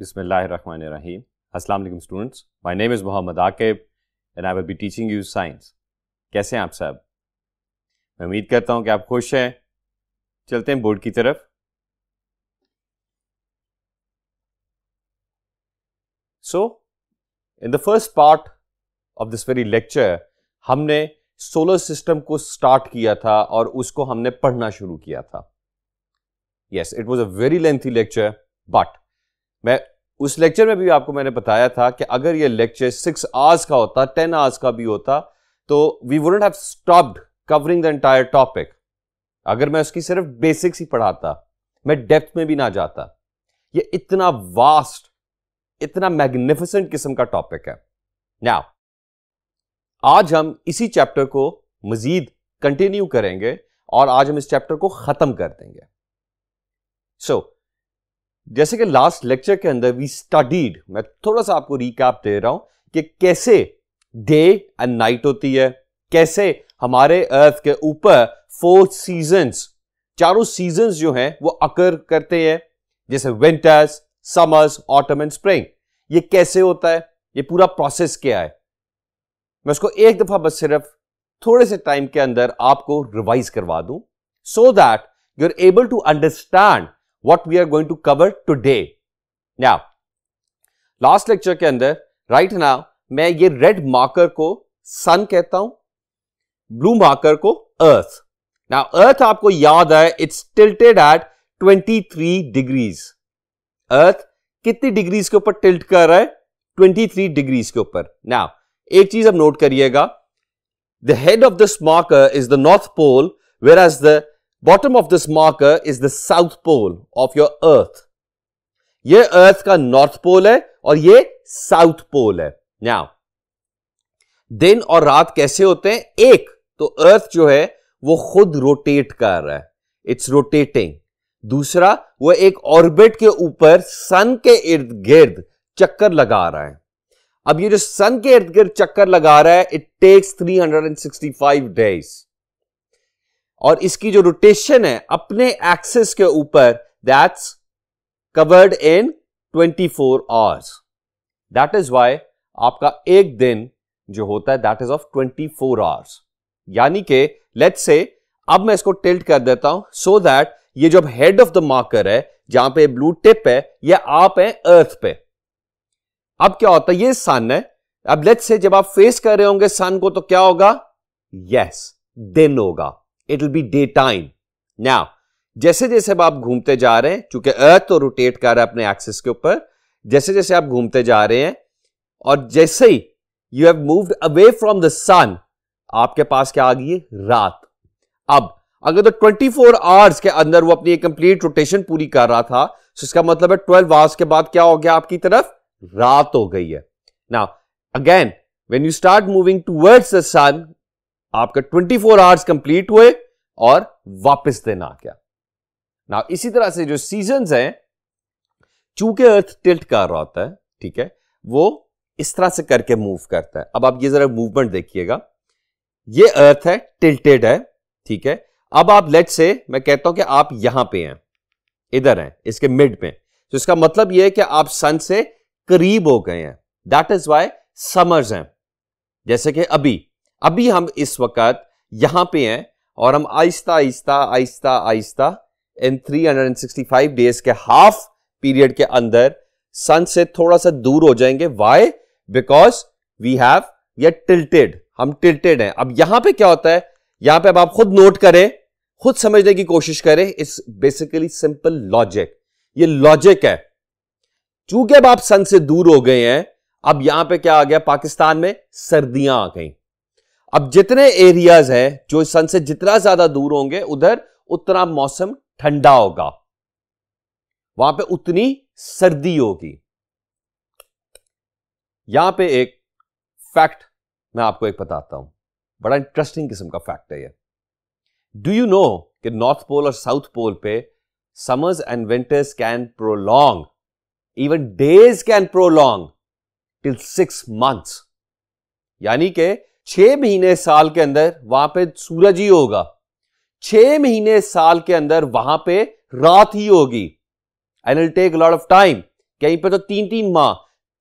Bismillahirrahmanirrahim. Assalamu alaikum students. My name is Muhammad Aqib and I will be teaching you science. कैसे हैं आप सब मैं उम्मीद करता हूं कि आप खुश हैं चलते हैं बोर्ड की तरफ so in the first part of this very lecture हमने सोलर सिस्टम को स्टार्ट किया था और उसको हमने पढ़ना शुरू किया था yes it was a very lengthy lecture but मैं उस लेक्चर में भी आपको मैंने बताया था कि अगर ये लेक्चर सिक्स आवर्स का होता टेन आवर्स का भी होता तो we wouldn't have stopped covering the entire topic अगर मैं उसकी सिर्फ बेसिक्स ही पढ़ाता मैं डेप्थ में भी ना जाता ये इतना वास्ट इतना मैग्निफिसेंट किस्म का टॉपिक है नाउ आज हम इसी चैप्टर को मजीद कंटिन्यू करेंगे और आज हम इस चैप्टर को खत्म कर देंगे सो so, जैसे कि लास्ट लेक्चर के अंदर वी स्टडीड मैं थोड़ा सा आपको रिकैप दे रहा हूं कि कैसे डे एंड नाइट होती है कैसे हमारे अर्थ के ऊपर फोर सीजन्स चारों सीजन्स जो हैं वो अकर करते हैं जैसे winters summers autumn and spring ये कैसे होता है ये पूरा प्रोसेस क्या है मैं उसको एक दफा बस सिर्फ थोड़े से टाइम के अंदर आपको रिवाइज करवा दूं so that you are able to understand what we are going to cover today Now, last lecture के अंदर राइट right नाउ मैं ये रेड मार्कर को सन कहता हूं ब्लू मार्कर को अर्थ ना अर्थ आपको याद है it's tilted at 23 degrees earth कितनी डिग्रीज के ऊपर टिल्ट कर रहा है 23 डिग्रीज के ऊपर ना एक चीज अब नोट करिएगा the head of this marker is the north pole whereas the bottom of this marker is the south pole of your earth ये अर्थ का नॉर्थ पोल है और ये साउथ पोल है नाउ दिन और रात कैसे होते हैं एक तो अर्थ जो है वो खुद रोटेट कर रहा है इट्स रोटेटिंग दूसरा वो एक ऑर्बिट के ऊपर सन के इर्द गिर्द चक्कर लगा रहा है अब ये जो सन के इर्द गिर्द चक्कर लगा रहा है इट टेक्स 365 डेज और इसकी जो रोटेशन है अपने एक्सेस के ऊपर that's covered in 24 four hours that is why आपका एक दिन जो होता है that is of 24 four hours यानी कि लेट से अब मैं इसको टिल्ट कर देता हूं सो so दैट ये जो हेड ऑफ द मार्कर है जहां पे ब्लू टिप है ये आप है अर्थ पे अब क्या होता है ये सन है अब लेट से जब आप फेस कर रहे होंगे सन को तो क्या होगा यस yes, दिन होगा it will be daytime now जैसे जैसे आप घूमते जा रहे हैं चूंकि अर्थ तो रोटेट कर रहा है अपने एक्सिस के ऊपर जैसे जैसे आप घूमते जा रहे हैं और जैसे ही you have moved away from the sun आपके पास क्या आ गई है रात अब अगर तो 24 फोर आवर्स के अंदर वो अपनी कंप्लीट रोटेशन पूरी कर रहा था तो इसका मतलब है 12 आवर्स के बाद क्या हो गया आपकी तरफ रात हो गई है ना again when you start moving towards the sun आपका 24 फोर आवर्स कंप्लीट हुए और वापस दिन आ गया ना इसी तरह से जो सीजन है चूंकि अर्थ टिल्ट कर रहा होता है ठीक है वो इस तरह से करके मूव करता है अब आप ये जरा मूवमेंट देखिएगा ये अर्थ है टिल्टेड है ठीक है अब आप लेट से मैं कहता हूं कि आप यहां पे हैं इधर हैं इसके मिड पे तो इसका मतलब यह है कि आप सन से करीब हो गए हैं दैट इज वाई समर्स हैं जैसे कि अभी अभी हम इस वक्त यहां पे हैं और हम आहिस्ता आहिस्ता आहिस्ता आहिस्ता इन 365 डेज के हाफ पीरियड के अंदर सन से थोड़ा सा दूर हो जाएंगे वाई बिकॉज वी हैव ये टिल्टेड हम टिल्टेड हैं अब यहां पे क्या होता है यहां पे अब आप खुद नोट करें खुद समझने की कोशिश करें इस बेसिकली सिंपल लॉजिक ये लॉजिक है चूंकि अब आप सन से दूर हो गए हैं अब यहां पे क्या आ गया पाकिस्तान में सर्दियां आ गई अब जितने एरियाज हैं जो सन से जितना ज्यादा दूर होंगे उधर उतना मौसम ठंडा होगा वहां पे उतनी सर्दी होगी यहां पे एक फैक्ट मैं आपको एक बताता हूं बड़ा इंटरेस्टिंग किस्म का फैक्ट है ये डू यू नो कि नॉर्थ पोल और साउथ पोल पे summers and winters can prolong even days can prolong till six months यानी कि छह महीने साल के अंदर वहां पे सूरज ही होगा छह महीने साल के अंदर वहां पे रात ही होगी and it'll take lot of time कहीं पे तो तीन तीन माह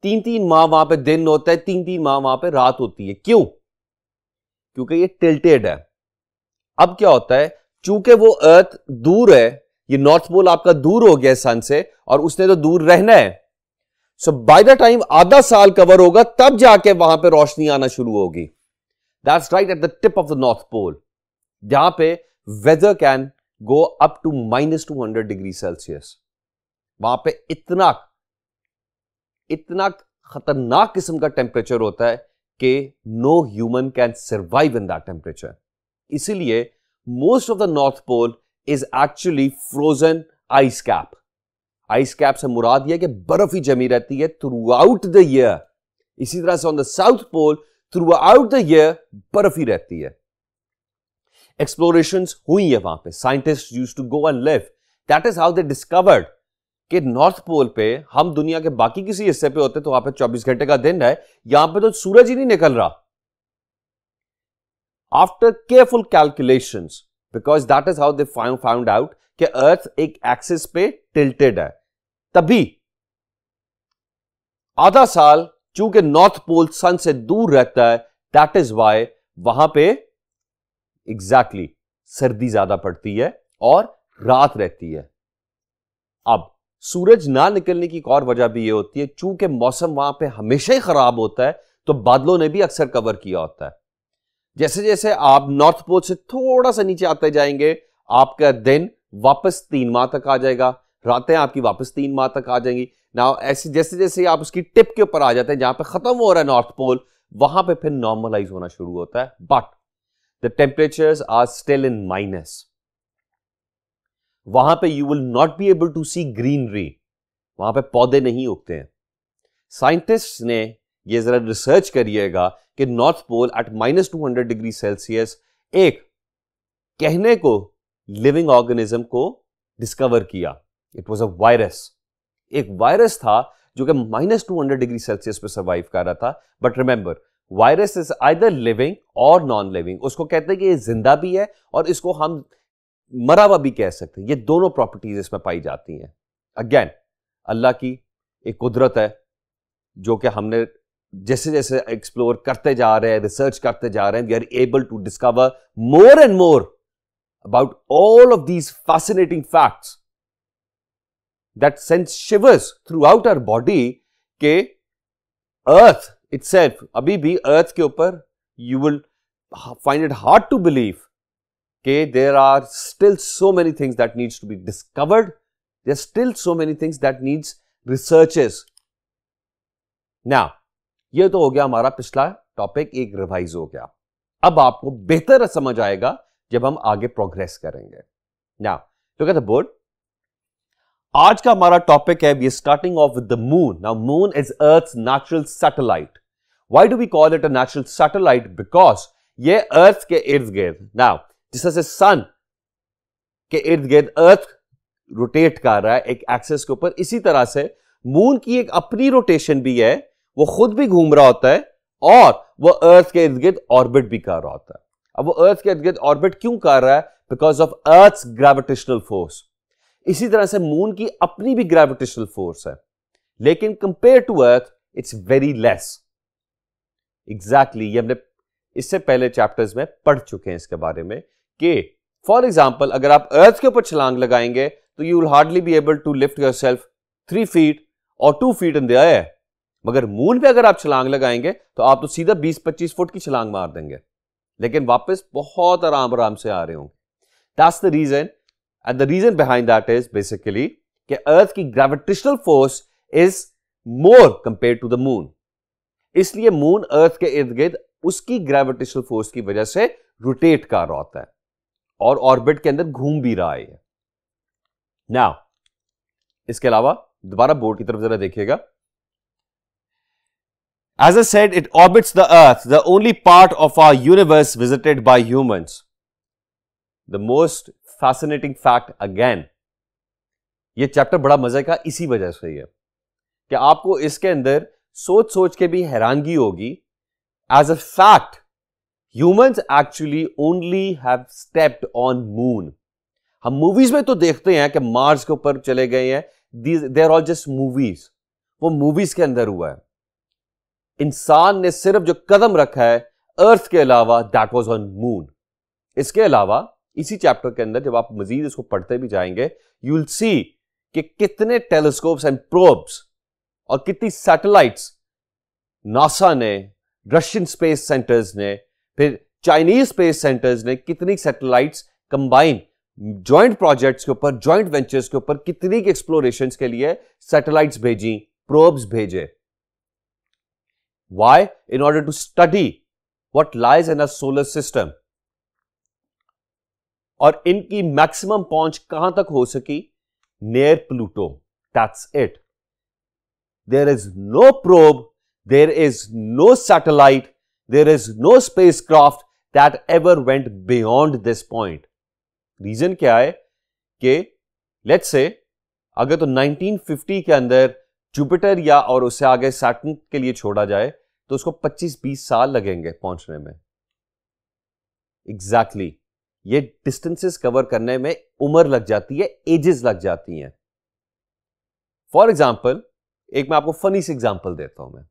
तीन तीन माह वहां पे दिन होता है तीन तीन माह वहां पे रात होती है क्यों क्योंकि ये टिल्टेड है अब क्या होता है चूंकि वो अर्थ दूर है ये नॉर्थ पोल आपका दूर हो गया सन से और उसने तो दूर रहना है सो बाय द टाइम आधा साल कवर होगा तब जाके वहां पे रोशनी आना शुरू होगी that's right at the tip of the north pole जहां पे weather can go up to minus two hundred degree celsius वहां पे इतना इतना खतरनाक किस्म का टेम्परेचर होता है कि no human can survive in that temperature इसीलिए most of the north pole is actually frozen ice cap ice cap से मुराद यह कि बर्फ ही जमी रहती है थ्रू आउट द ईयर इसी तरह से on the south pole throughout the year बर्फ ही रहती है एक्सप्लोरेशन हुई है वहां पे scientist use to go and live that is how they discovered कि नॉर्थ पोल पे हम दुनिया के बाकी किसी हिस्से पे होते तो वहां पे 24 घंटे का दिन है यहां पे तो सूरज ही नहीं निकल रहा after careful calculation because that is how they found out कि अर्थ एक एक्सिस पे टिल्टेड है तभी आधा साल चूंकि नॉर्थ पोल सन से दूर रहता है दैट इज वाई वहां पे एग्जैक्टली exactly, सर्दी ज्यादा पड़ती है और रात रहती है अब सूरज ना निकलने की एक और वजह भी यह होती है चूंकि मौसम वहां पे हमेशा ही खराब होता है तो बादलों ने भी अक्सर कवर किया होता है जैसे जैसे आप नॉर्थ पोल से थोड़ा सा नीचे आते जाएंगे आपका दिन वापस तीन माह तक आ जाएगा रातें आपकी वापस तीन माह तक आ जाएंगी ना ऐसे जैसे जैसे आप उसकी टिप के ऊपर आ जाते हैं जहां पे खत्म हो रहा है नॉर्थ पोल वहां पे फिर नॉर्मलाइज होना शुरू होता है but the temperatures are still in minus वहां पे you will not be able to see greenery वहां पे पौधे नहीं उगते हैं साइंटिस्ट ने ये जरा रिसर्च करिएगा कि north pole at minus two hundred degree celsius एक कहने को लिविंग ऑर्गेनिज्म को डिस्कवर किया इट वॉज अ वायरस एक वायरस था जो कि minus two hundred degree celsius पे सर्वाइव कर रहा था but remember virus is either living और नॉन लिविंग उसको कहते हैं कि ये जिंदा भी है और इसको हम मरा हुआ भी कह सकते हैं ये दोनों प्रॉपर्टीज इसमें पाई जाती हैं अगेन अल्लाह की एक कुदरत है जो कि हमने जैसे जैसे एक्सप्लोर करते जा रहे हैं रिसर्च करते जा रहे हैं we are able to discover more and more about all of these fascinating facts that sends shivers throughout our body ke earth itself abhi bhi earth ke upar you will find it hard to believe ke there are still so many things that needs to be discovered there's still so many things that needs researches now ye to ho gaya hamara pichla topic ek revise ho gaya ab aapko behtar samajh aayega jab hum aage progress karenge now look at the board आज का हमारा topic है we starting off with the moon now moon is earth natural satellite why do we call it a natural satellite because ये earth के इर्द गिर्द now जिस सन के इर्द गिर्द अर्थ रोटेट कर रहा है एक एक्सेस के ऊपर इसी तरह से मून की एक अपनी रोटेशन भी है वो खुद भी घूम रहा होता है और वो अर्थ के इर्द गिर्द ऑर्बिट भी कर रहा होता है अब वो अर्थ के इर्द गिर्द ऑर्बिट क्यों कर रहा है because of earth gravitational force इसी तरह से मून की अपनी भी ग्रेविटेशनल फोर्स है लेकिन compare to earth it's very less exactly ये हमने इससे पहले चैप्टर्स में पढ़ चुके हैं इसके बारे में कि फॉर एग्जाम्पल अगर आप अर्थ के ऊपर छलांग लगाएंगे तो you will hardly be able to lift yourself three feet और two feet in the air मगर मून पे अगर आप छलांग लगाएंगे तो आप तो सीधा 20-25 फुट की छलांग मार देंगे लेकिन वापस बहुत आराम आराम से आ रहे होंगे that's the reason and the reason behind that is basically कि अर्थ की gravitational force is more compare to the moon इसलिए मून अर्थ के इर्द गिर्द उसकी ग्रेविटेशनल फोर्स की वजह से रोटेट कर रहा होता है और ऑर्बिट के अंदर घूम भी रहा है नाउ इसके अलावा दोबारा बोर्ड की तरफ जरा देखिएगा as I said it orbits the earth the only part of our universe visited by humans the most fascinating fact again ये चैप्टर बड़ा मजे का इसी वजह से है कि आपको इसके अंदर सोच सोच के भी हैरानगी होगी as a fact humans actually only have stepped on moon हम मूवीज में तो देखते हैं कि मार्स के ऊपर चले गए हैं they are all just movies वो मूवीज के अंदर हुआ है इंसान ने सिर्फ जो कदम रखा है अर्थ के अलावा दैट वॉज ऑन मून इसके अलावा इसी चैप्टर के अंदर जब आप मजीद इसको पढ़ते भी जाएंगे यू विल सी कि कितने टेलीस्कोप्स एंड प्रोब्स और कितनी सैटेलाइट्स नासा ने रशियन स्पेस सेंटर्स ने फिर चाइनीज स्पेस सेंटर्स ने कितनी सैटेलाइट्स कंबाइन ज्वाइंट प्रोजेक्ट्स के ऊपर ज्वाइंट वेंचर्स के ऊपर कितनी एक्सप्लोरेशन के लिए सैटेलाइट्स भेजी प्रोब्स भेजे why in order to study what lies in a solar system और इनकी मैक्सिमम पहुंच कहां तक हो सकी near Pluto that's it there is no probe there is no satellite there is no spacecraft that ever went beyond this point reason क्या है कि लेट से अगर तो 1950 के अंदर जुपिटर या और उससे आगे सैटन के लिए छोड़ा जाए तो उसको 25-20 साल लगेंगे पहुंचने में एग्जैक्टली exactly. ये डिस्टेंसेस कवर करने में उम्र लग जाती है एजेस लग जाती हैं फॉर एग्जाम्पल एक मैं आपको फनी से एग्जाम्पल देता हूं मैं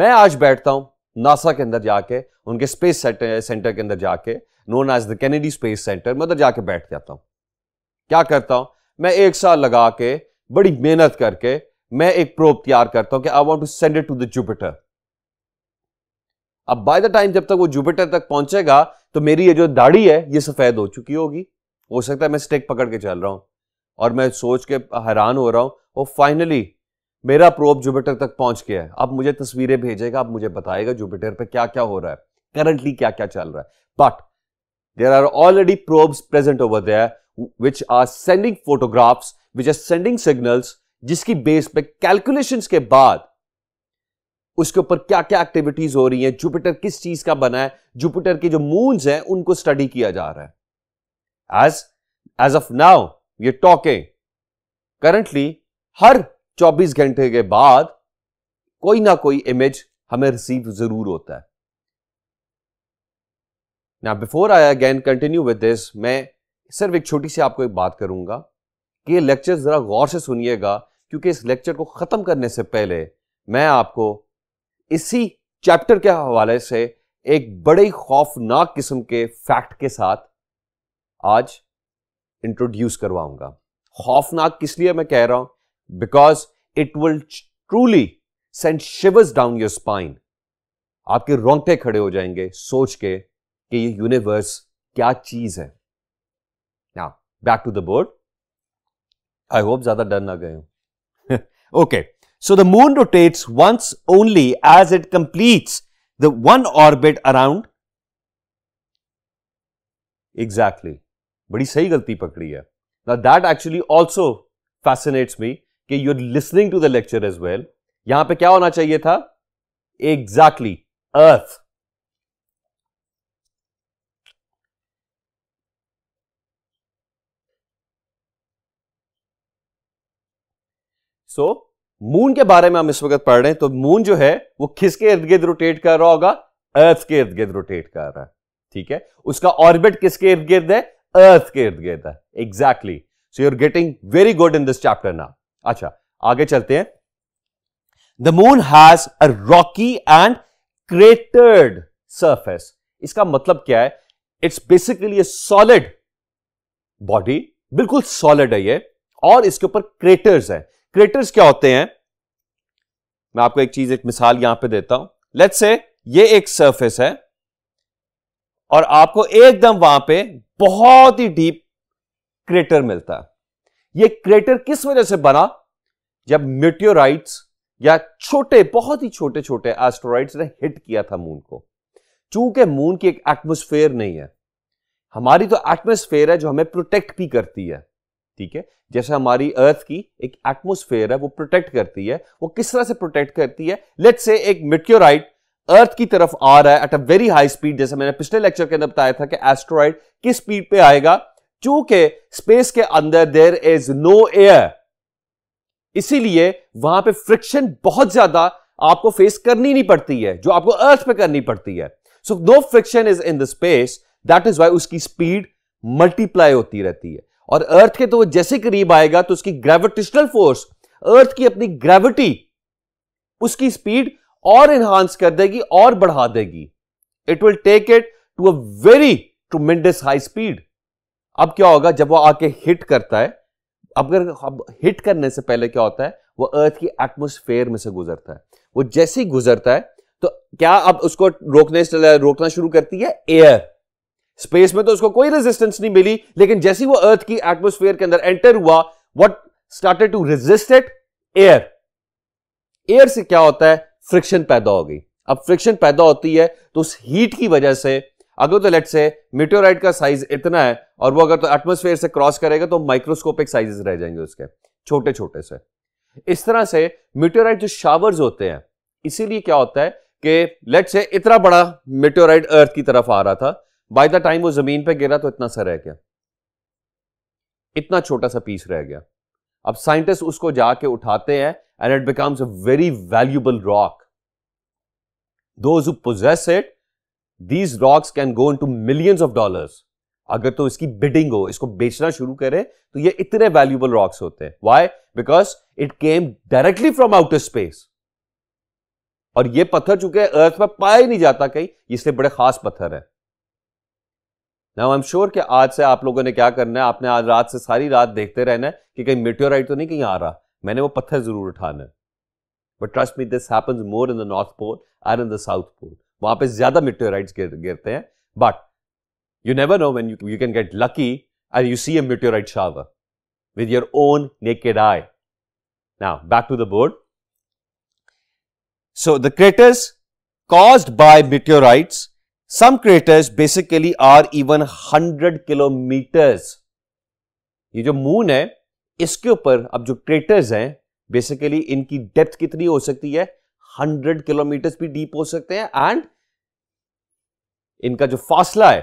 मैं आज बैठता हूं नासा के अंदर जाके उनके स्पेस सेंटर के अंदर जाके known as the Kennedy space centre मैं उधर जाके बैठ जाता हूं क्या करता हूं मैं एक साल लगा के बड़ी मेहनत करके मैं एक प्रोप तैयार करता हूं कि I want to send it to the Jupiter अब बाय द टाइम जब तक वो जुपिटर तक पहुंचेगा तो मेरी ये जो दाढ़ी है ये सफ़ेद हो चुकी होगी हो सकता है मैं स्टेक पकड़ के चल रहा हूं और मैं सोच के हैरान हो रहा हूं और फाइनली मेरा प्रोब जुपिटर तक पहुंच गया है अब मुझे तस्वीरें भेजेगा अब मुझे बताएगा जुपिटर पे क्या क्या हो रहा है करंटली क्या क्या चल रहा है but there are already probes present over there which are sending photographs which are sending signals जिसकी बेस पे कैलकुलेशंस के बाद उसके ऊपर क्या क्या एक्टिविटीज हो रही हैं जुपिटर किस चीज का बना है जुपिटर के जो मून्स हैं उनको स्टडी किया जा रहा है एज एज ऑफ नाउ ये टॉकिंग करंटली हर 24 घंटे के बाद कोई ना कोई इमेज हमें रिसीव जरूर होता है ना before I again continue with this मैं सिर्फ एक छोटी सी आपको एक बात करूंगा कि ये लेक्चर जरा गौर से सुनिएगा क्योंकि इस लेक्चर को खत्म करने से पहले मैं आपको इसी चैप्टर के हवाले से एक बड़े खौफनाक किस्म के फैक्ट के साथ आज इंट्रोड्यूस करवाऊंगा खौफनाक किस लिए मैं कह रहा हूं because it will truly send shivers down your spine आपके रोंगटे खड़े हो जाएंगे सोच के कि ये यूनिवर्स क्या चीज है back to the board I hope ज्यादा डर ना गए okay okay. So, the moon rotates once only as it completes the one orbit around exactly बड़ी सही गलती पकड़ी है now that actually also fascinates me कि you're listening to the lecture as well यहां पे क्या होना चाहिए था exactly earth so मून के बारे में हम इस वक्त पढ़ रहे हैं तो मून जो है वो किसके इर्द गिर्द रोटेट कर रहा होगा अर्थ के इर्द गिर्द रोटेट कर रहा है ठीक है उसका ऑर्बिट किसके इर्द गिर्द है अर्थ के इर्द गिर्द है exactly so you're getting very good in this chapter ना अच्छा आगे चलते हैं the moon has a rocky and cratered surface इसका मतलब क्या है इट्स बेसिकली सॉलिड बॉडी बिल्कुल सॉलिड है ये और इसके ऊपर क्रेटर्स है क्रेटर्स क्या होते हैं मैं आपको एक चीज एक मिसाल यहां पे देता हूं लेट्स से ये एक सरफेस है और आपको एकदम वहां पे बहुत ही डीप क्रेटर मिलता है ये क्रेटर किस वजह से बना जब म्यूटियोराइट्स या छोटे बहुत ही छोटे छोटे एस्ट्रोराइड्स ने हिट किया था मून को चूंकि मून की एक एटमोस्फेयर नहीं है हमारी तो एटमोस्फेयर है जो हमें प्रोटेक्ट भी करती है ठीक है जैसे हमारी अर्थ की एक एटमोस्फेयर है वो प्रोटेक्ट करती है वो किस तरह से प्रोटेक्ट करती है लेट से एक मिट्योराइट अर्थ की तरफ आ रहा है at a very high speed जैसे मैंने पिछले लेक्चर के अंदर बताया था कि एस्ट्रॉइड किस स्पीड पे आएगा चूंकि स्पेस के अंदर देर इज नो एयर इसीलिए वहां पे फ्रिक्शन बहुत ज्यादा आपको फेस करनी नहीं पड़ती है जो आपको अर्थ पे करनी पड़ती है so no friction is in the space that is why उसकी स्पीड मल्टीप्लाई होती रहती है और अर्थ के तो वो जैसे करीब आएगा तो उसकी ग्रेविटेशनल फोर्स अर्थ की अपनी ग्रेविटी उसकी स्पीड और एनहांस कर देगी और बढ़ा देगी it will take it to a very tremendous high speed अब क्या होगा जब वो आके हिट करता है अगर अब हिट करने से पहले क्या होता है वो अर्थ की एटमोस्फेयर में से गुजरता है वो जैसे ही गुजरता है तो क्या अब उसको रोकने से रोकना शुरू करती है एयर स्पेस में तो उसको कोई रेजिस्टेंस नहीं मिली लेकिन जैसी वो अर्थ की एटमोस्फेयर के अंदर एंटर हुआ what started to resist it air air से क्या होता है फ्रिक्शन पैदा हो गई अब फ्रिक्शन पैदा होती है तो उस हीट की वजह से अगर तो लेट से मिट्योराइट का साइज इतना है और वो अगर तो एटमोस्फेयर से क्रॉस करेगा तो माइक्रोस्कोपिक साइजेस रह जाएंगे उसके छोटे छोटे से इस तरह से मिट्योराइट जो शावर्स होते हैं इसीलिए क्या होता है कि लेट से इतना बड़ा मिट्योराइट अर्थ की तरफ आ रहा था बाय द टाइम वो ज़मीन पे गिरा तो इतना सा रह गया इतना छोटा सा पीस रह गया अब साइंटिस्ट उसको जाके उठाते हैं and it becomes a very valuable rock those possess it these rocks can go into millions of dollars अगर तो इसकी बिडिंग हो इसको बेचना शुरू करे तो ये इतने वैल्यूबल रॉक्स होते हैं why because it came directly from outer space और ये पत्थर चूंकि अर्थ पर पाया ही नहीं जाता कहीं इसलिए बड़े खास पत्थर है नाउ आई एम श्योर कि आज से आप लोगों ने क्या करना है आपने आज रात से सारी रात देखते रहना है कि कहीं मेट्योराइट तो नहीं कहीं आ रहा मैंने वो पत्थर जरूर उठाना है but trust me this happens more in the north pole or in the south pole वहां पे ज्यादा मिट्योराइट गिर, गिरते हैं but you never know when you can get lucky and you see a meteorite shower with your own naked eye now back to the board so the craters caused by meteorites some craters basically are even hundred kilometres ये जो moon है इसके ऊपर अब जो craters हैं basically इनकी depth कितनी हो सकती है हंड्रेड किलोमीटर्स भी डीप हो सकते हैं एंड इनका जो फासला है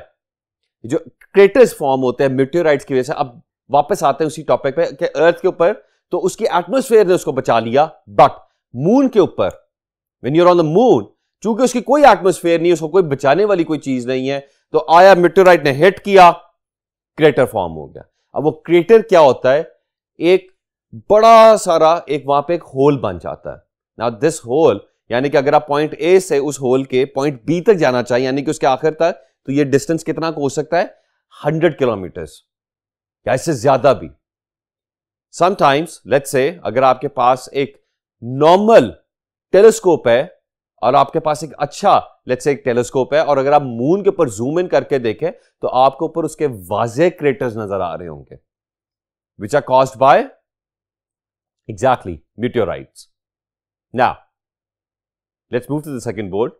जो क्रेटर्स फॉर्म होते हैं म्यूटोराइट की वजह से अब वापस आते हैं उसी टॉपिक पे कि अर्थ के ऊपर तो उसकी एटमोस्फेयर ने उसको बचा लिया बट मून के ऊपर when you're on the moon चूंकि उसकी कोई एटमोस्फेयर नहीं उसको कोई बचाने वाली कोई चीज नहीं है तो आया मिट्टोराइट ने हिट किया क्रेटर फॉर्म हो गया अब वो क्रेटर क्या होता है एक बड़ा सारा एक वहां पे एक होल बन जाता है ना दिस होल यानी कि अगर आप पॉइंट ए से उस होल के पॉइंट बी तक जाना चाहिए यानी कि उसके आखिर तक तो ये डिस्टेंस कितना को हो सकता है हंड्रेड किलोमीटर्स या इससे ज्यादा भी समटाइम्स लेट्स से अगर आपके पास एक नॉर्मल टेलीस्कोप है और आपके पास एक अच्छा लेट्स से एक टेलीस्कोप है और अगर आप मून के ऊपर जूम इन करके देखें तो आपके ऊपर उसके वाजे क्रेटर्स नजर आ रहे होंगे which are caused by exactly meteorites ना let's move to the second board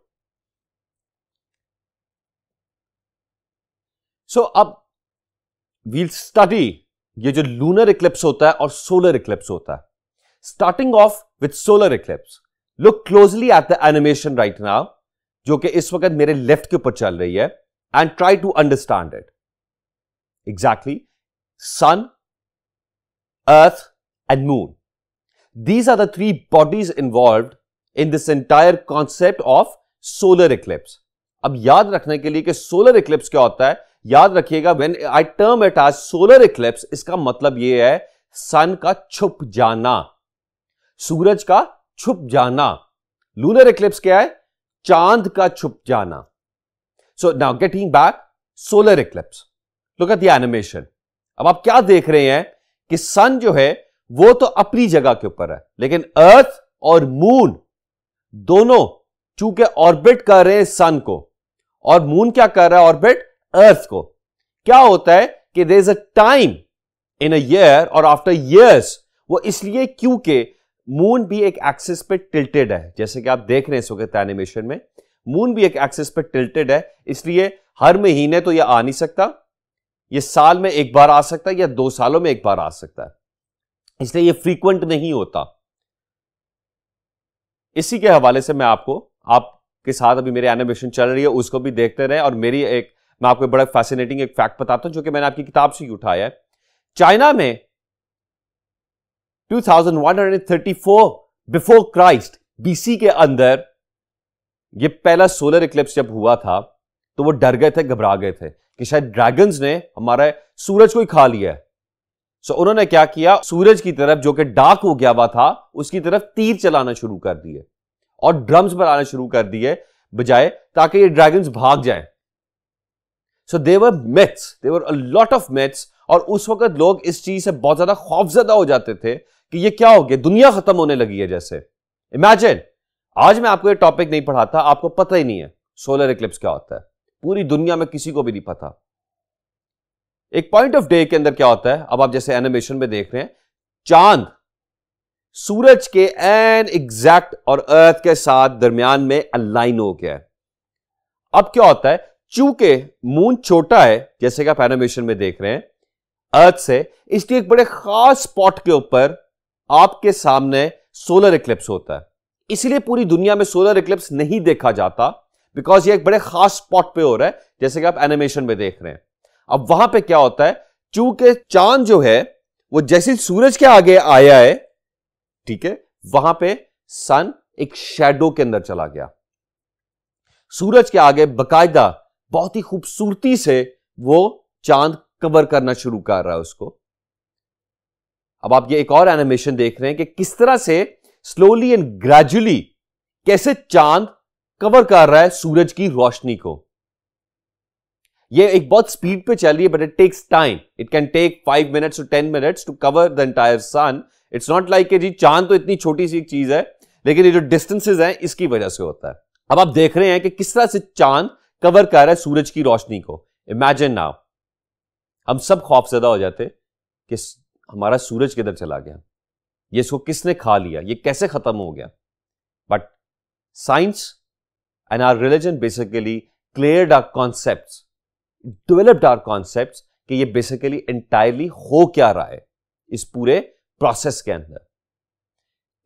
so अब वील स्टडी ये जो लूनर इक्लिप्स होता है और सोलर इक्लिप्स होता है starting off with solar eclipse look closely at the animation right now जो कि इस वक्त मेरे लेफ्ट के ऊपर चल रही है and try to understand it exactly sun earth and moon these are three bodies involve in this entire concept of solar Eclipse अब याद रखने के लिए कि सोलर इक्लिप्स क्या होता है याद रखिएगा when I term it as solar eclipse इसका मतलब यह है सन का छुप जाना सूरज का छुप जाना लूनर इक्लिप्स क्या है चांद का छुप जाना so now getting back solar eclipse look at the animation अब आप क्या देख रहे हैं कि सन जो है वो तो अपनी जगह के ऊपर है लेकिन अर्थ और मून दोनों चूंकि ऑर्बिट कर रहे हैं सन को और मून क्या कर रहा है ऑर्बिट अर्थ को क्या होता है कि there is a time in year और आफ्टर ईयर्स वो इसलिए क्योंकि मून भी एक एक्सिस पे टिल्टेड है जैसे कि आप देख रहे हैं इस वक्त एनिमेशन में मून भी एक एक्सिस पे टिल्टेड है इसलिए हर महीने तो यह आ नहीं सकता यह साल में एक बार आ सकता है या दो सालों में एक बार आ सकता है इसलिए यह फ्रीक्वेंट नहीं होता इसी के हवाले से मैं आपको आपके साथ अभी मेरी एनिमेशन चल रही है उसको भी देखते रहे और मेरी एक मैं आपको बड़ा फैसिनेटिंग एक फैक्ट बताता हूं जो कि मैंने आपकी किताब से ही उठाया है चाइना में 2134 बिफोर क्राइस्ट बीसी के अंदर ये पहला सोलर इक्लिप्स जब हुआ था तो वो डर गए थे घबरा गए थे कि शायद ड्रैगन्स ने हमारे सूरज को ही खा लिया सो उन्होंने क्या किया सूरज की तरफ जो कि डार्क हो गया हुआ था उसकी तरफ तीर चलाना शुरू कर दिए और ड्रम्स बनाना शुरू कर दिए बजाय ताकि ये ड्रैगन्स भाग जाए so there were myths there were a lot of myths और उस वक्त लोग इस चीज से बहुत ज्यादा खौफजदा हो जाते थे कि ये क्या हो गया दुनिया खत्म होने लगी है जैसे इमेजिन आज मैं आपको ये टॉपिक नहीं पढ़ाता आपको पता ही नहीं है सोलर इक्लिप्स क्या होता है पूरी दुनिया में किसी को भी नहीं पता एक पॉइंट ऑफ डे के अंदर क्या होता है अब आप जैसे एनिमेशन में देख रहे हैं चांद सूरज के एन एग्जैक्ट और अर्थ के साथ दरमियान में अलाइन हो गया है अब क्या होता है चूंकि मून छोटा है जैसे कि आप एनिमेशन में देख रहे हैं अर्थ से इसलिए एक बड़े खास स्पॉट के ऊपर आपके सामने सोलर इक्लिप्स होता है इसलिए पूरी दुनिया में सोलर इक्लिप्स नहीं देखा जाता बिकॉज ये एक बड़े खास स्पॉट पे हो रहा है जैसे कि आप एनिमेशन में देख रहे हैं अब वहां पे क्या होता है चूंकि चांद जो है वो जैसे सूरज के आगे आया है ठीक है वहां पे सन एक शेडो के अंदर चला गया सूरज के आगे बकायदा बहुत ही खूबसूरती से वो चांद कवर करना शुरू कर रहा है उसको अब आप ये एक और एनिमेशन देख रहे हैं कि किस तरह से स्लोली एंड ग्रेजुअली कैसे चांद कवर कर रहा है सूरज की रोशनी को ये एक बहुत स्पीड पे चल रही है but it takes time it can take five minutes to ten minutes to cover the entire sun it's not like जी चांद तो इतनी छोटी सी एक चीज है लेकिन ये जो डिस्टेंसेज हैं इसकी वजह से होता है अब आप देख रहे हैं कि किस तरह से चांद कवर कर रहा है सूरज की रोशनी को इमेजिन नाउ हम सब खौफजदा हो जाते कि हमारा सूरज किधर चला गया ये इसको किसने खा लिया ये कैसे ख़त्म हो गया but science and our religion basically clear our concept developed our concept कि ये बेसिकली एंटायरली हो क्या रहा है इस पूरे प्रोसेस के अंदर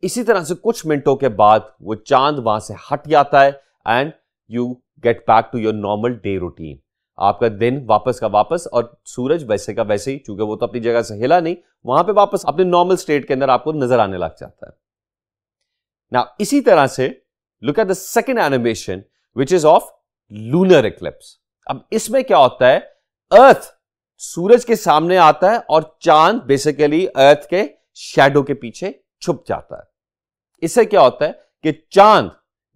इसी तरह से कुछ मिनटों के बाद वो चांद वहां से हट जाता है and you get back to your normal day routine आपका दिन वापस का वापस और सूरज वैसे का वैसे ही चूंकि वो तो अपनी जगह से हिला नहीं वहां पे वापस अपने नॉर्मल स्टेट के अंदर आपको नजर आने लग जाता है ना इसी तरह से look at the second animation which is of lunar eclipse अब इसमें क्या होता है अर्थ सूरज के सामने आता है और चांद बेसिकली अर्थ के शेडो के पीछे छुप जाता है इससे क्या होता है कि चांद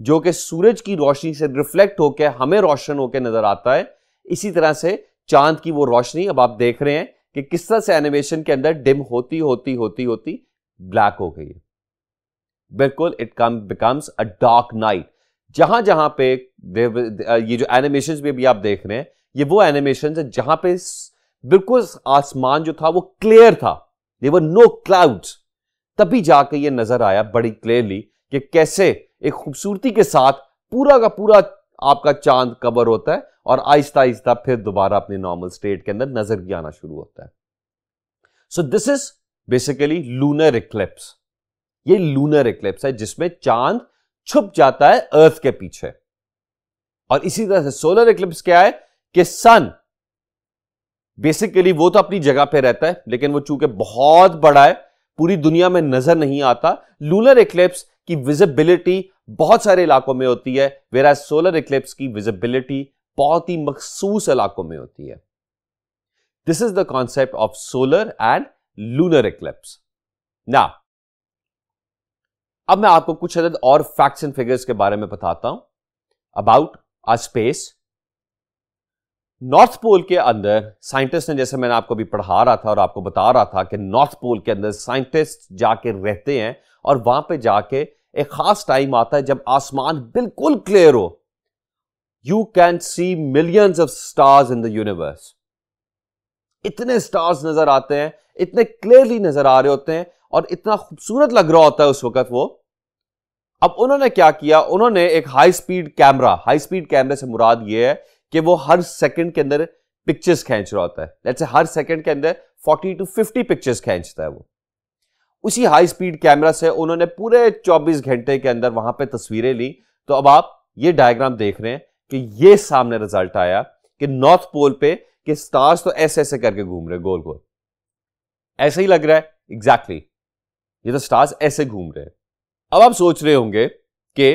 जो कि सूरज की रोशनी से रिफ्लेक्ट होकर हमें रोशन होकर नजर आता है इसी तरह से चांद की वो रोशनी अब आप देख रहे हैं कि किस तरह से एनिमेशन के अंदर डिम होती होती होती होती ब्लैक हो गई है बिल्कुल it come becomes a dark night जहां जहां पे ये जो एनिमेशन में भी आप देख रहे हैं ये वो एनिमेशन है जहां पे बिल्कुल आसमान जो था वो क्लियर था वर नो क्लाउड्स तभी जाकर ये नजर आया बड़ी क्लियरली कि कैसे एक खूबसूरती के साथ पूरा का पूरा आपका चांद कवर होता है और आहिस्ता आहिस्ता फिर दोबारा अपने नॉर्मल स्टेट के अंदर नजर भी आना शुरू होता है so this is basically lunar eclipse ये लूनर इक्लिप्स है जिसमें चांद छुप जाता है अर्थ के पीछे और इसी तरह से सोलर इक्लिप्स क्या है कि सन बेसिकली वो तो अपनी जगह पे रहता है लेकिन वो चूंकि बहुत बड़ा है पूरी दुनिया में नजर नहीं आता लूनर इक्लिप्स की विजिबिलिटी बहुत सारे इलाकों में होती है वेरा सोलर इक्लिप्स की विजिबिलिटी बहुत ही मखसूस इलाकों में होती है this is the concept of solar and lunar eclipse ना अब मैं आपको कुछ अदद और फैक्ट्स एंड फिगर्स के बारे में बताता हूं about a space north pole के अंदर साइंटिस्ट ने जैसे मैंने आपको भी पढ़ा रहा था और आपको बता रहा था कि नॉर्थ पोल के अंदर साइंटिस्ट जाके रहते हैं और वहां पे जाके एक खास टाइम आता है जब आसमान बिल्कुल क्लियर हो you can see millions of stars in the universe इतने स्टार्स नजर आते हैं इतने क्लियरली नजर आ रहे होते हैं और इतना खूबसूरत लग रहा होता है उस वक्त वो अब उन्होंने क्या किया उन्होंने एक high speed camera high speed कैमरे से मुराद ये है कि वो हर सेकंड के अंदर पिक्चर्स खींच रहा होता है जैसे हर सेकंड के अंदर 40 टू 50 पिक्चर्स खींचता है वो उसी हाई स्पीड कैमरा से उन्होंने पूरे 24 घंटे के अंदर वहां पे तस्वीरें ली तो अब आप ये डायग्राम देख रहे हैं कि ये सामने रिजल्ट आया कि नॉर्थ पोल पे कि स्टार्स तो ऐसे ऐसे करके घूम रहे गोल गोल ऐसे ही लग रहा है एग्जैक्टली exactly. ये तो स्टार्स ऐसे घूम रहे हैं अब आप सोच रहे होंगे कि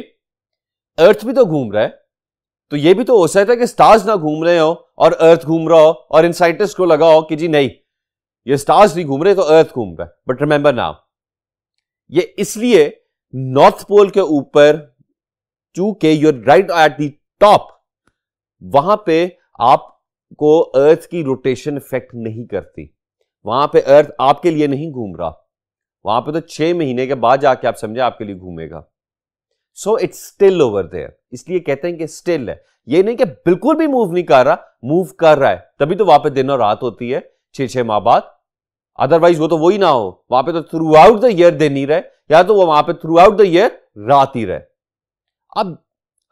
अर्थ भी तो घूम रहा है तो ये भी तो हो सकता है कि स्टार्स ना घूम रहे हो और अर्थ घूम रहा हो और इन साइंटिस्ट को लगा हो कि जी नहीं ये स्टार्स नहीं घूम रहे तो अर्थ घूम रहा है बट रिमेंबर नाउ ये इसलिए नॉर्थ पोल के ऊपर चूंकि you're right at the top वहां पे आपको अर्थ की रोटेशन इफेक्ट नहीं करती वहां पे अर्थ आपके लिए नहीं घूम रहा वहां पे तो छह महीने के बाद जाके आप समझे आपके लिए घूमेगा so it's still over there इसलिए कहते हैं कि स्टिल है ये नहीं कि बिल्कुल भी मूव नहीं कर रहा मूव कर रहा है तभी तो वहां पे दिन और रात होती है छह छह माह बाद अदरवाइज वो तो वही ना हो वहां पे तो थ्रू आउट द ईयर दिन ही रहे या तो वो वहां पे थ्रू आउट द ईयर रात ही रहे अब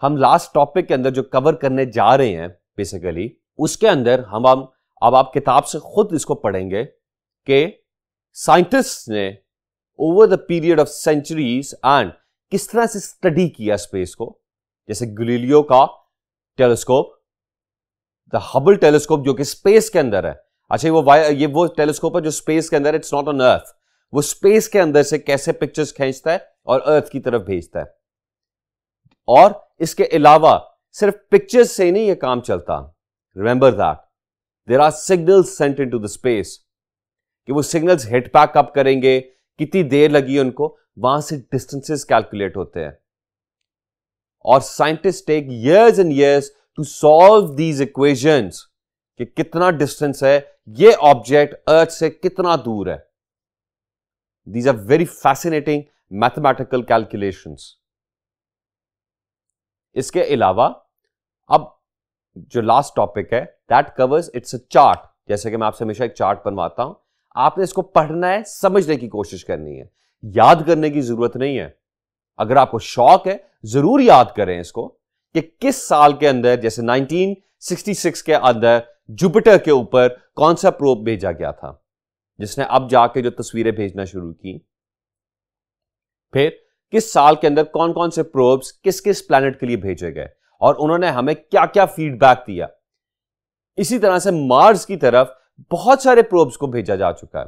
हम लास्ट टॉपिक के अंदर जो कवर करने जा रहे हैं बेसिकली उसके अंदर हम हम अब आप किताब से खुद इसको पढ़ेंगे कि साइंटिस्ट ने over the period of centuries and किस तरह से स्टडी किया स्पेस को जैसे गुलीलियो का टेलीस्कोप द हबल टेलीस्कोप जो कि स्पेस के अंदर है अच्छा वो ये वो टेलीस्कोप है जो स्पेस के अंदर इट्स नॉट ऑन अर्थ वो स्पेस के अंदर से कैसे पिक्चर्स खींचता है और अर्थ की तरफ भेजता है और इसके अलावा सिर्फ पिक्चर्स से नहीं ये काम चलता remember that there are signal sent into the space कि वो सिग्नल्स हिट पैक अप करेंगे कितनी देर लगी उनको वहां से डिस्टेंसेस कैलकुलेट होते हैं और scientist take years and years to solve these equations कि कितना डिस्टेंस है ये ऑब्जेक्ट अर्थ से कितना दूर है these are very fascinating mathematical calculations इसके अलावा अब जो लास्ट टॉपिक है that covers it's a chart जैसे कि मैं आपसे हमेशा एक चार्ट बनवाता हूं आपने इसको पढ़ना है समझने की कोशिश करनी है याद करने की जरूरत नहीं है अगर आपको शौक है जरूर याद करें इसको कि किस साल के अंदर जैसे 1966 के अंदर जुपिटर के ऊपर कौन सा प्रोप भेजा गया था जिसने अब जाके जो तस्वीरें भेजना शुरू की फिर किस साल के अंदर कौन कौन से प्रोब्स किस किस प्लैनेट के लिए भेजे गए और उन्होंने हमें क्या क्या फीडबैक दिया इसी तरह से मार्स की तरफ बहुत सारे प्रोब्स को भेजा जा चुका है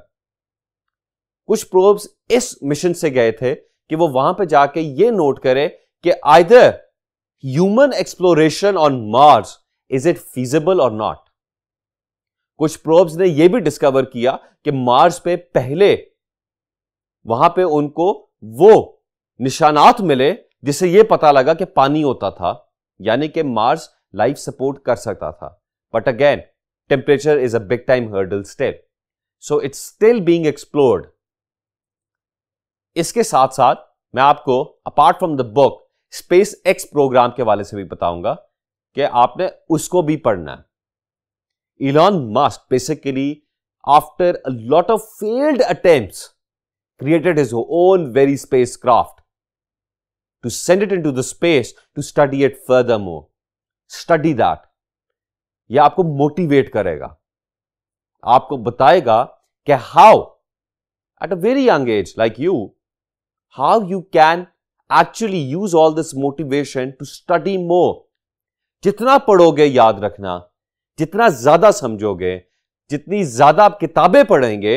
कुछ प्रोब्स इस मिशन से गए थे कि वो वहां पर जाके ये नोट करें कि either human exploration on Mars is it feasible और नॉट कुछ प्रोब्स ने यह भी डिस्कवर किया कि मार्स पे पहले वहां पे उनको वो निशानात मिले जिसे यह पता लगा कि पानी होता था यानी कि मार्स लाइफ सपोर्ट कर सकता था but again temperature is a big time hurdle step so it's still being explored इसके साथ साथ मैं आपको apart from the book SpaceX program के वाले से भी बताऊंगा कि आपने उसको भी पढ़ना है Elon Musk basically after a lot of failed created is own very space craft to send it into the space to study it furthermore. Study that. यह आपको मोटिवेट करेगा आपको बताएगा कि how at a very young age like you how you can actually use all this motivation to study more जितना पढ़ोगे याद रखना जितना ज्यादा समझोगे जितनी ज्यादा आप किताबें पढ़ेंगे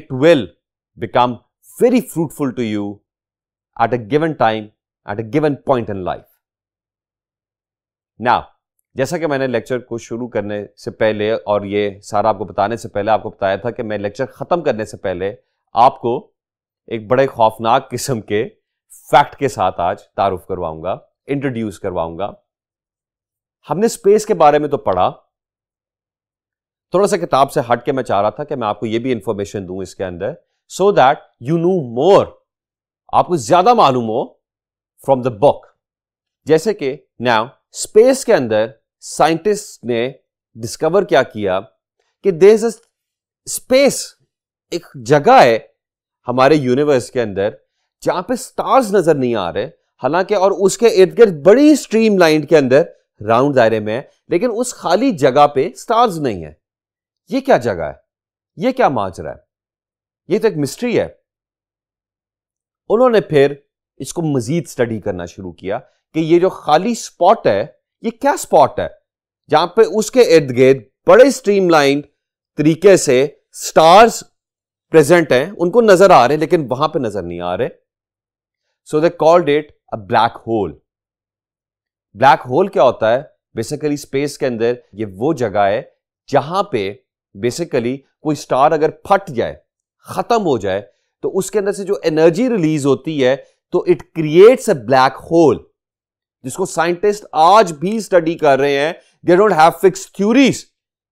it will become very fruitful to you at a given time, at a given point in life. Now, जैसा कि मैंने लेक्चर को शुरू करने से पहले और ये सारा आपको बताने से पहले आपको बताया था कि मैं लेक्चर ख़त्म करने से पहले आपको एक बड़े खौफनाक किस्म के फैक्ट के साथ आज तारुफ करवाऊंगा इंट्रोड्यूस करवाऊंगा हमने स्पेस के बारे में तो पढ़ा थोड़ा सा किताब से हट के मैं चाह रहा था कि मैं आपको ये भी इंफॉर्मेशन दूं इसके अंदर so that you know more आपको ज्यादा मालूम हो फ्रॉम द बुक जैसे कि नाउ स्पेस के अंदर साइंटिस्ट ने डिस्कवर क्या किया कि देर इज स्पेस एक जगह है हमारे यूनिवर्स के अंदर जहां पे स्टार्स नजर नहीं आ रहे हालांकि और उसके इर्द गिर्द बड़ी स्ट्रीम लाइन के अंदर राउंड दायरे में है लेकिन उस खाली जगह पे स्टार्स नहीं है ये क्या जगह है ये क्या माजरा है ये तो एक मिस्ट्री है उन्होंने फिर इसको मजीद स्टडी करना शुरू किया कि ये जो खाली स्पॉट है ये क्या स्पॉट है जहां पे उसके इर्द गिर्द बड़े स्ट्रीमलाइन तरीके से स्टार्स प्रेजेंट हैं उनको नजर आ रहे लेकिन वहां पे नजर नहीं आ रहे so they called it a black hole black hole क्या होता है बेसिकली स्पेस के अंदर ये वो जगह है जहां पे बेसिकली कोई स्टार अगर फट जाए खत्म हो जाए तो उसके अंदर से जो एनर्जी रिलीज होती है तो it creates a black hole जिसको साइंटिस्ट आज भी स्टडी कर रहे हैं they don't have fix theories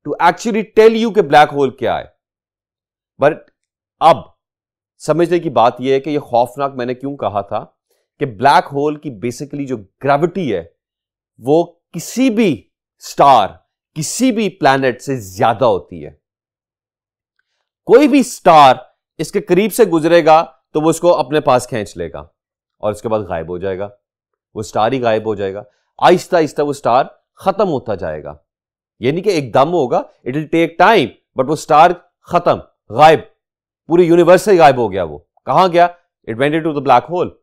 to actually tell you के ब्लैक होल क्या है बट अब समझने की बात यह है कि यह खौफनाक मैंने क्यों कहा था कि ब्लैक होल की बेसिकली जो ग्रेविटी है वो किसी भी स्टार किसी भी प्लैनेट से ज्यादा होती है कोई भी स्टार इसके करीब से गुजरेगा तो वो इसको अपने पास खींच लेगा और इसके बाद गायब हो जाएगा वो स्टार ही गायब हो जाएगा आहिस्ता आहिस्ता वो स्टार खत्म होता जाएगा यानी कि एकदम होगा it will take time but वो स्टार खत्म गायब पूरे यूनिवर्स से गायब हो गया वो कहा गया it vented to the black hole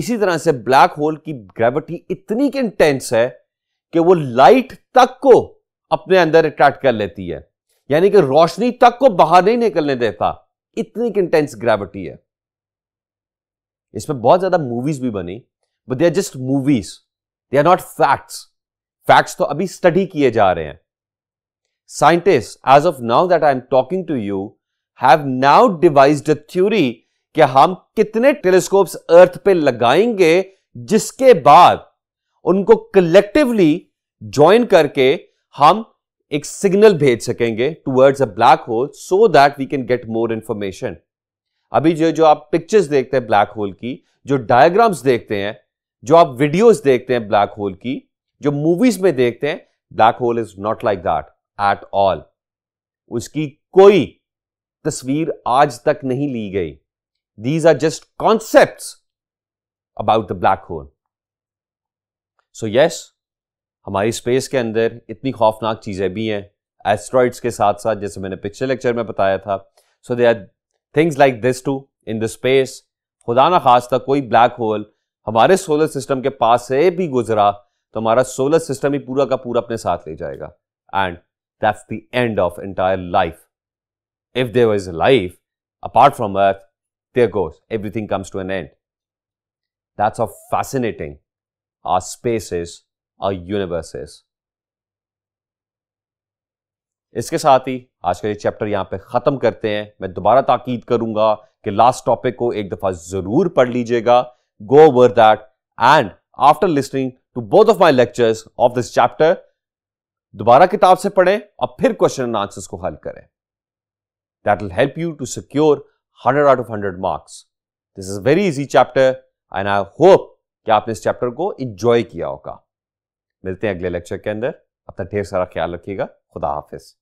इसी तरह से ब्लैक होल की ग्रेविटी इतनी इंटेंस है कि वो लाइट तक को अपने अंदर अट्रैक्ट कर लेती है यानी कि रोशनी तक को बाहर नहीं निकलने देता इतनी इंटेंस ग्रेविटी है इसमें बहुत ज्यादा मूवीज भी बनी but they are just movies they are not facts facts तो अभी स्टडी किए जा रहे हैं scientist as of now that I am talking to you have now devise a theory कि हम कितने टेलीस्कोप्स अर्थ पे लगाएंगे जिसके बाद उनको कलेक्टिवली ज्वाइन करके हम एक सिग्नल भेज सकेंगे towards a black hole so that we can get more information अभी जो जो आप पिक्चर्स देखते हैं ब्लैक होल की जो डायग्राम्स देखते हैं जो आप वीडियोस देखते हैं ब्लैक होल की जो मूवीज में देखते हैं black hole is not like that at all उसकी कोई तस्वीर आज तक नहीं ली गई these are just concept about the black hole so yes हमारी स्पेस के अंदर इतनी खौफनाक चीज़ें भी हैं एस्ट्रॉइड्स के साथ साथ जैसे मैंने पिछले लेक्चर में बताया था so they are things like this too in the space खुदा ना खास्ता कोई ब्लैक होल हमारे सोलर सिस्टम के पास से भी गुजरा तो हमारा सोलर सिस्टम ही पूरा का पूरा अपने साथ ले जाएगा and that's the end of entire life if there is life apart from earth there goes everything comes to an end that's of fascinating our space is और यूनिवर्स इसके साथ ही आज का ये चैप्टर यहां पे खत्म करते हैं मैं दोबारा ताकीद करूंगा कि लास्ट टॉपिक को एक दफा जरूर पढ़ लीजिएगा go over that and after listening to both of my lectures of this chapter दोबारा किताब से पढ़ें और फिर क्वेश्चन एंड आंसर्स को हल करें that will help you to secure hundred out of hundred marks this is very easy chapter and I hope कि आपने इस चैप्टर को इंजॉय किया होगा मिलते हैं अगले लेक्चर के अंदर अपना ढेर सारा ख्याल रखिएगा खुदा हाफिज़